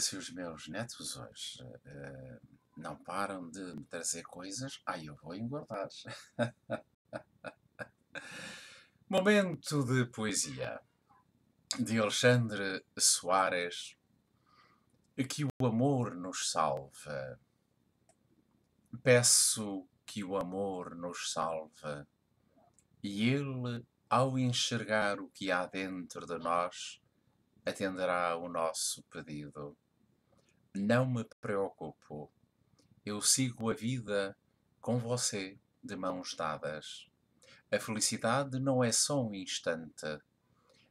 se assim, os meus netos hoje uh, não param de me trazer coisas, aí eu vou engordar. Momento de poesia de Alexandre Soares. Que o amor nos salve. Peço que o amor nos salve. E ele, ao enxergar o que há dentro de nós, atenderá o nosso pedido não me preocupo. Eu sigo a vida com você de mãos dadas. A felicidade não é só um instante,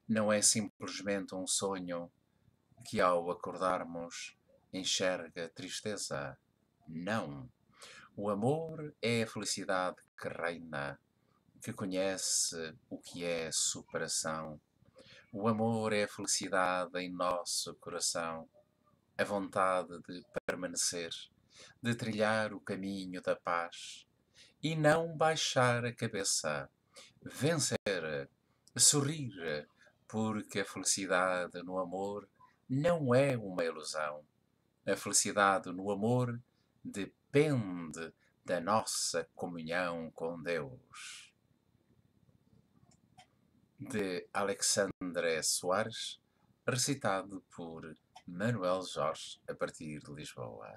não é simplesmente um sonho que, ao acordarmos, enxerga tristeza. Não. O amor é a felicidade que reina, que conhece o que é superação. O amor é a felicidade em nosso coração a vontade de permanecer, de trilhar o caminho da paz e não baixar a cabeça, vencer, sorrir, porque a felicidade no amor não é uma ilusão. A felicidade no amor depende da nossa comunhão com Deus. De Alexandre Soares, recitado por Manuel Jorge, a partir de Lisboa.